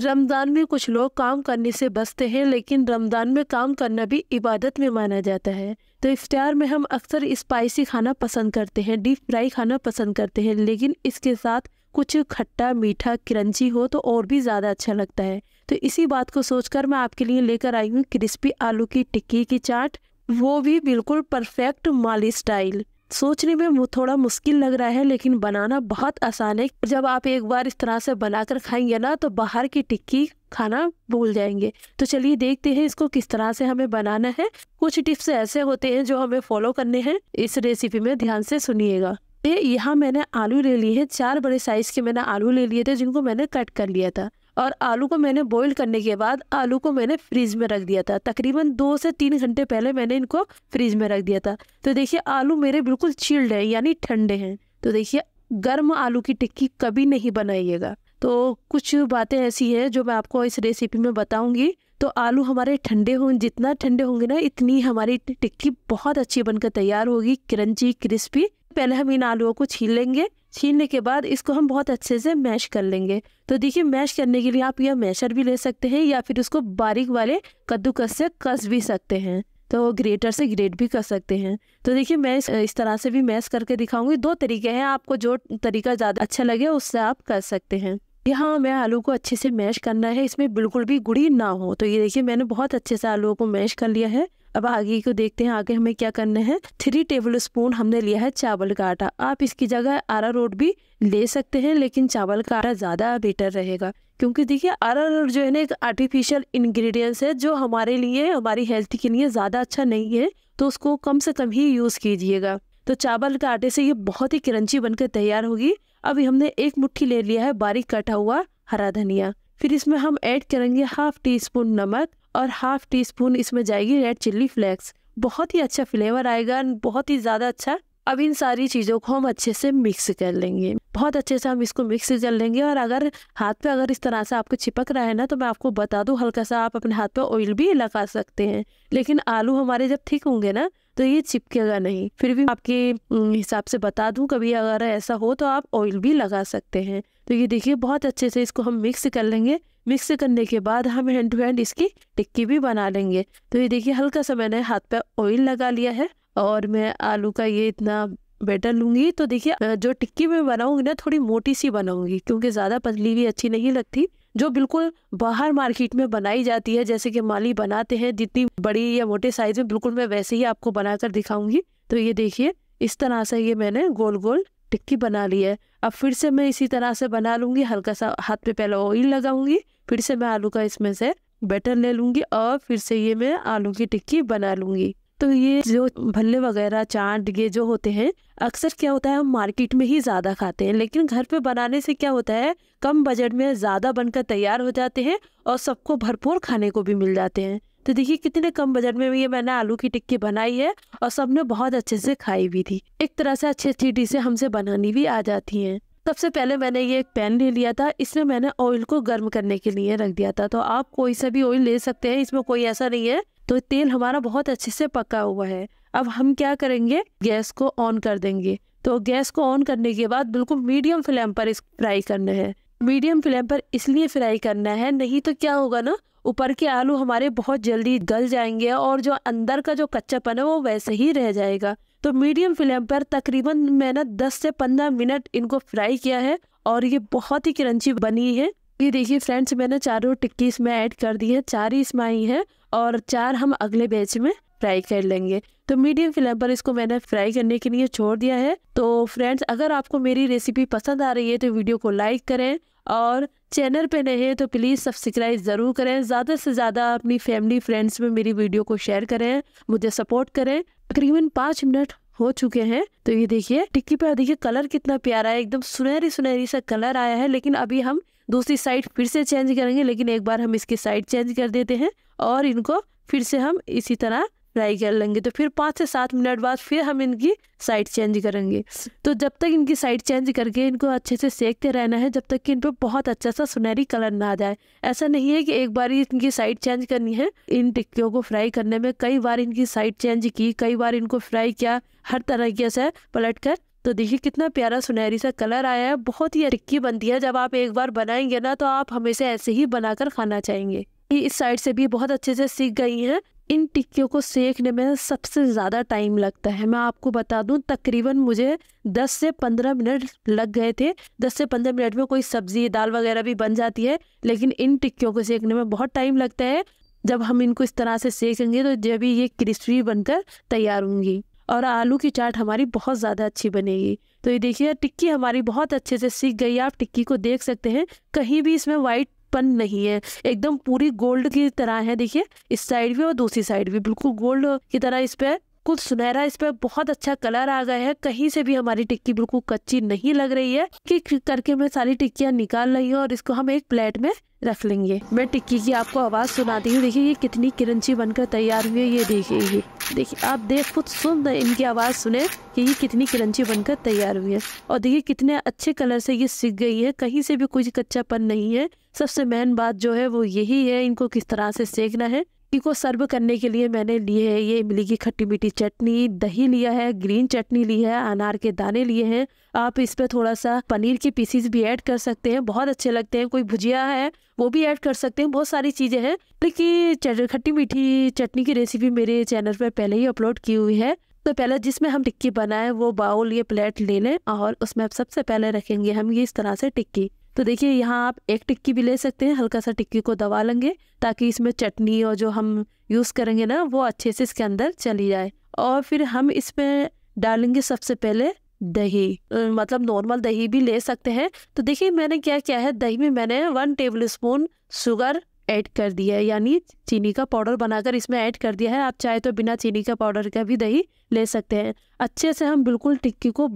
रमज़ान में कुछ लोग काम करने से बचते हैं लेकिन रमज़ान में काम करना भी इबादत में माना जाता है तो इफ्तार में हम अक्सर स्पाइसी खाना पसंद करते हैं डीप फ्राई खाना पसंद करते हैं लेकिन इसके साथ कुछ खट्टा मीठा क्रंची हो तो और भी ज़्यादा अच्छा लगता है तो इसी बात को सोचकर मैं आपके लिए लेकर आई हूँ क्रिस्पी आलू की टिक्की की चाट वो भी बिल्कुल परफेक्ट माली स्टाइल सोचने में वो थोड़ा मुश्किल लग रहा है लेकिन बनाना बहुत आसान है जब आप एक बार इस तरह से बनाकर खाएंगे ना तो बाहर की टिक्की खाना भूल जाएंगे तो चलिए देखते हैं इसको किस तरह से हमें बनाना है कुछ टिप्स ऐसे होते हैं जो हमें फॉलो करने हैं इस रेसिपी में ध्यान से सुनिएगा यहाँ मैंने आलू ले लिए हैं चार बड़े साइज के मैंने आलू ले लिए थे जिनको मैंने कट कर लिया था और आलू को मैंने बॉईल करने के बाद आलू को मैंने फ्रीज में रख दिया था तकरीबन दो से तीन घंटे पहले मैंने इनको फ्रीज में रख दिया था तो देखिए आलू मेरे बिल्कुल चिल्ड हैं यानी ठंडे हैं तो देखिए गर्म आलू की टिक्की कभी नहीं बनाइएगा तो कुछ बातें ऐसी हैं जो मैं आपको इस रेसिपी में बताऊंगी तो आलू हमारे ठंडे होंगे जितना ठंडे होंगे ना इतनी हमारी टिक्की बहुत अच्छी बनकर तैयार होगी क्रंची क्रिस्पी पहले हम इन आलुओं को छील लेंगे छीनने के बाद इसको हम बहुत अच्छे से मैश कर लेंगे तो देखिए मैश करने के लिए आप यह मैशर भी ले सकते हैं या फिर उसको बारीक वाले कद्दूकस से कस भी सकते हैं तो ग्रेटर से ग्रेट भी कर सकते हैं तो देखिए मैं इस तरह से भी मैश करके दिखाऊंगी दो तरीके हैं आपको जो तरीका ज़्यादा अच्छा लगे उससे आप कर सकते हैं यहाँ मैं आलू को अच्छे से मैश करना है इसमें बिल्कुल भी गुड़ी ना हो तो ये देखिए मैंने बहुत अच्छे से आलू को मैश कर लिया है अब आगे को देखते हैं आगे हमें क्या करना है थ्री टेबल स्पून हमने लिया है चावल का आटा आप इसकी जगह आरा रोट भी ले सकते हैं लेकिन चावल का आटा ज़्यादा बेटर रहेगा क्योंकि देखिए आरा रोट जो है ना एक आर्टिफिशियल इंग्रेडिएंट्स है जो हमारे लिए हमारी हेल्थ के लिए ज़्यादा अच्छा नहीं है तो उसको कम से कम ही यूज़ कीजिएगा तो चावल के आटे से ये बहुत ही क्रंची बनकर तैयार होगी अभी हमने एक मुट्ठी ले लिया है बारीक कटा हुआ हरा धनिया फिर इसमें हम ऐड करेंगे हाफ टी स्पून नमक और हाफ टी स्पून इसमें जाएगी रेड चिल्ली फ्लेक्स बहुत ही अच्छा फ्लेवर आएगा बहुत ही ज़्यादा अच्छा अब इन सारी चीज़ों को हम अच्छे से मिक्स कर लेंगे बहुत अच्छे से हम इसको मिक्स कर लेंगे और अगर हाथ पे अगर इस तरह से आपको चिपक रहा है ना तो मैं आपको बता दूँ हल्का सा आप अपने हाथ पे ऑयल भी लगा सकते हैं लेकिन आलू हमारे जब ठीक होंगे ना तो ये चिपकेगा नहीं फिर भी आपके हिसाब से बता दूं कभी अगर ऐसा हो तो आप ऑयल भी लगा सकते हैं तो ये देखिए बहुत अच्छे से इसको हम मिक्स कर लेंगे मिक्स करने के बाद हम हैंड टू हैंड इसकी टिक्की भी बना लेंगे तो ये देखिए हल्का सा मैंने हाथ पे ऑयल लगा लिया है और मैं आलू का ये इतना बेटर लूँगी तो देखिए जो टिक्की मैं बनाऊँगी ना थोड़ी मोटी सी बनाऊँगी क्योंकि ज़्यादा पतली भी अच्छी नहीं लगती जो बिल्कुल बाहर मार्केट में बनाई जाती है जैसे कि माली बनाते हैं जितनी बड़ी या मोटे साइज में बिल्कुल मैं वैसे ही आपको बनाकर दिखाऊंगी तो ये देखिए इस तरह से ये मैंने गोल गोल टिक्की बना ली है अब फिर से मैं इसी तरह से बना लूँगी हल्का सा हाथ पे पहले ऑयल लगाऊंगी फिर से मैं आलू का इसमें से बैटर ले लूँगी और फिर से ये मैं आलू की टिक्की बना लूँगी तो ये जो भल्ले वगैरह चाट ये जो होते हैं अक्सर क्या होता है हम मार्केट में ही ज़्यादा खाते हैं लेकिन घर पे बनाने से क्या होता है कम बजट में ज़्यादा बनकर तैयार हो जाते हैं और सबको भरपूर खाने को भी मिल जाते हैं तो देखिए कितने कम बजट में भी ये मैंने आलू की टिक्की बनाई है और सबने बहुत अच्छे से खाई भी थी एक तरह से अच्छी अच्छी डिशे हमसे बनानी भी आ जाती हैं सबसे पहले मैंने ये एक पैन ले लिया था इसमें मैंने ऑयल को गर्म करने के लिए रख दिया था तो आप कोई सा भी ऑयल ले सकते हैं इसमें कोई ऐसा नहीं है तो तेल हमारा बहुत अच्छे से पका हुआ है अब हम क्या करेंगे गैस को ऑन कर देंगे तो गैस को ऑन करने के बाद बिल्कुल मीडियम फ्लेम पर इस फ्राई करना है मीडियम फ्लेम पर इसलिए फ्राई करना है नहीं तो क्या होगा ना ऊपर के आलू हमारे बहुत जल्दी गल जाएंगे और जो अंदर का जो कच्चापन है वो वैसे ही रह जाएगा तो मीडियम फ्लेम पर तकरीबन मैंने 10 से 15 मिनट इनको फ्राई किया है और ये बहुत ही क्रंची बनी है ये देखिए फ्रेंड्स मैंने चारों टिक्की इसमें ऐड कर दी है चार ही इसमें आई है और चार हम अगले बैच में फ्राई कर लेंगे तो मीडियम फ्लेम पर इसको मैंने फ्राई करने के लिए छोड़ दिया है तो फ्रेंड्स अगर आपको मेरी रेसिपी पसंद आ रही है तो वीडियो को लाइक करें और चैनल पे नए हैं तो प्लीज़ सब्सक्राइब ज़रूर करें ज़्यादा से ज़्यादा अपनी फैमिली फ्रेंड्स में मेरी वीडियो को शेयर करें मुझे सपोर्ट करें तकरीबन पाँच मिनट हो चुके हैं तो ये देखिए टिक्की पर देखिए कलर कितना प्यारा है एकदम सुनहरी सुनहरी सा कलर आया है लेकिन अभी हम दूसरी साइड फिर से चेंज करेंगे लेकिन एक बार हम इसकी साइड चेंज कर देते हैं और इनको फिर से हम इसी तरह फ्राई कर लेंगे तो फिर पाँच से सात मिनट बाद फिर हम इनकी साइड चेंज करेंगे तो जब तक इनकी साइड चेंज करके इनको अच्छे से सेकते रहना है जब तक कि इन पर बहुत अच्छा सा सुनहरी कलर ना आ जाए ऐसा नहीं है कि एक बार ही इनकी साइड चेंज करनी है इन टिक्कियों को फ्राई करने में कई बार इनकी साइड चेंज की कई बार इनको फ्राई किया हर तरीके से पलट कर तो देखिए कितना प्यारा सुनहरी सा कलर आया है बहुत ही टिक्की बनती है जब आप एक बार बनाएंगे ना तो आप हमेशा ऐसे ही बनाकर खाना चाहेंगे इस साइड से भी बहुत अच्छे से सीख गई हैं इन टिक्कियों को सेकने में सबसे ज़्यादा टाइम लगता है मैं आपको बता दूं तकरीबन मुझे 10 से 15 मिनट लग गए थे 10 से 15 मिनट में कोई सब्ज़ी दाल वगैरह भी बन जाती है लेकिन इन टिक्कियों को सेकने में बहुत टाइम लगता है जब हम इनको इस तरह से सेकेंगे तो जब भी ये क्रिस्पी बनकर तैयार होंगी और आलू की चाट हमारी बहुत ज़्यादा अच्छी बनेगी तो ये देखिए टिक्की हमारी बहुत अच्छे से सीख गई आप टिक्की को देख सकते हैं कहीं भी इसमें वाइट पन नहीं है एकदम पूरी गोल्ड की तरह है देखिए इस साइड भी और दूसरी साइड भी बिल्कुल गोल्ड की तरह इस पे कुछ सुनहरा इस पे बहुत अच्छा कलर आ गया है कहीं से भी हमारी टिक्की बिल्कुल कच्ची नहीं लग रही है कि करके मैं सारी टिक्कियाँ निकाल रही हूँ और इसको हम एक प्लेट में रख लेंगे मैं टिक्की की आपको आवाज़ सुनाती हूँ देखिए ये कितनी किरंची बनकर तैयार हुई है ये देखिए ये देखिए आप देख खुद सुन इनकी आवाज़ सुने कि ये कितनी क्रंची बनकर तैयार हुई है और देखिए कितने अच्छे कलर से ये सीख गई है कहीं से भी कुछ कच्चापन नहीं है सबसे मेन बात जो है वो यही है इनको किस तरह से सेकना है को सर्व करने के लिए मैंने लिए है ये इमली की खट्टी मीठी चटनी दही लिया है ग्रीन चटनी ली है अनार के दाने लिए हैं आप इस पर थोड़ा सा पनीर के पीसीस भी ऐड कर सकते हैं बहुत अच्छे लगते हैं कोई भुजिया है वो भी ऐड कर सकते हैं बहुत सारी चीज़ें हैं लेकिन खट्टी मीठी चटनी की रेसिपी मेरे चैनल पर पहले ही अपलोड की हुई है तो पहले जिसमें हम टिक्की बनाए वो बाउल ये प्लेट ले लें और उसमें सबसे पहले रखेंगे हम ये इस तरह से टिक्की तो देखिए यहाँ आप एक टिक्की भी ले सकते हैं हल्का सा टिक्की को दबा लेंगे ताकि इसमें चटनी और जो हम यूज़ करेंगे ना वो अच्छे से इसके अंदर चली जाए और फिर हम इसमें डालेंगे सबसे पहले दही मतलब नॉर्मल दही भी ले सकते हैं तो देखिए मैंने क्या क्या है दही में मैंने one tablespoon sugar add कर दिया है यानी चीनी का पाउडर बनाकर इसमें ऐड कर दिया है आप चाहे तो बिना चीनी का पाउडर का भी दही ले सकते हैं अच्छे से हम बिल्कुल टिक्की को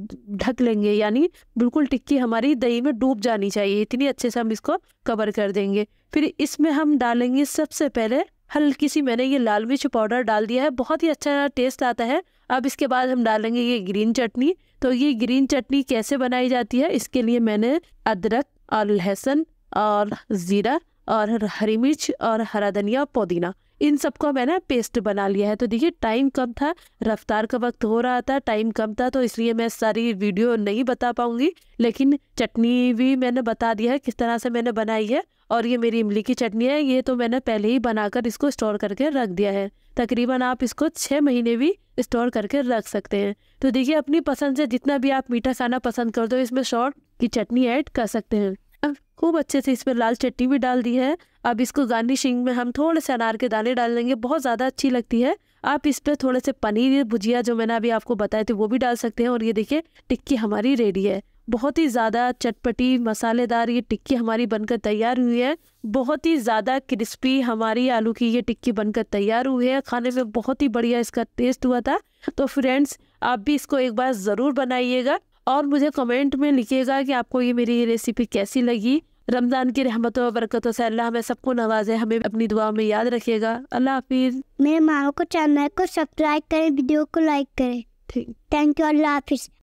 ढक लेंगे यानी बिल्कुल टिक्की हमारी दही में डूब जानी चाहिए इतनी अच्छे से हम इसको कवर कर देंगे फिर इसमें हम डालेंगे सबसे पहले हल्की सी मैंने ये लाल मिर्च पाउडर डाल दिया है बहुत ही अच्छा टेस्ट आता है अब इसके बाद हम डालेंगे ये ग्रीन चटनी तो ये ग्रीन चटनी कैसे बनाई जाती है इसके लिए मैंने अदरक और लहसुन और ज़ीरा और हरी मिर्च और हरा धनिया पुदीना इन सबको मैंने पेस्ट बना लिया है तो देखिए टाइम कम था रफ्तार का वक्त हो रहा था टाइम कम था तो इसलिए मैं सारी वीडियो नहीं बता पाऊंगी लेकिन चटनी भी मैंने बता दिया है किस तरह से मैंने बनाई है और ये मेरी इमली की चटनी है ये तो मैंने पहले ही बनाकर इसको स्टोर करके रख दिया है तकरीबन आप इसको छः महीने भी स्टोर करके रख सकते हैं तो देखिए अपनी पसंद से जितना भी आप मीठा खाना पसंद कर दो इसमें शॉर्ट की चटनी ऐड कर सकते हैं अब खूब अच्छे से इस पर लाल चटनी भी डाल दी है अब इसको गार्निशिंग में हम थोड़े से अनार के दाने डाल देंगे बहुत ज़्यादा अच्छी लगती है आप इस पर थोड़े से पनीर भुजिया जो मैंने अभी आपको बताए थे वो भी डाल सकते हैं और ये देखिए टिक्की हमारी रेडी है बहुत ही ज़्यादा चटपटी मसालेदार ये टिक्की हमारी बनकर तैयार हुई है बहुत ही ज़्यादा क्रिस्पी हमारी आलू की ये टिक्की बनकर तैयार हुई है खाने में बहुत ही बढ़िया इसका टेस्ट हुआ था तो फ्रेंड्स आप भी इसको एक बार ज़रूर बनाइएगा और मुझे कमेंट में लिखिएगा कि आपको ये मेरी रेसिपी कैसी लगी रमज़ान की रहमतों और बरकतों से अल्लाह हमें सबको नवाजे हमें अपनी दुआ में याद रखेगा अल्लाह हाफिज़ मेरे माओ को चैनल को सब्सक्राइब करें वीडियो को लाइक करें थैंक यू अल्लाह हाफिज़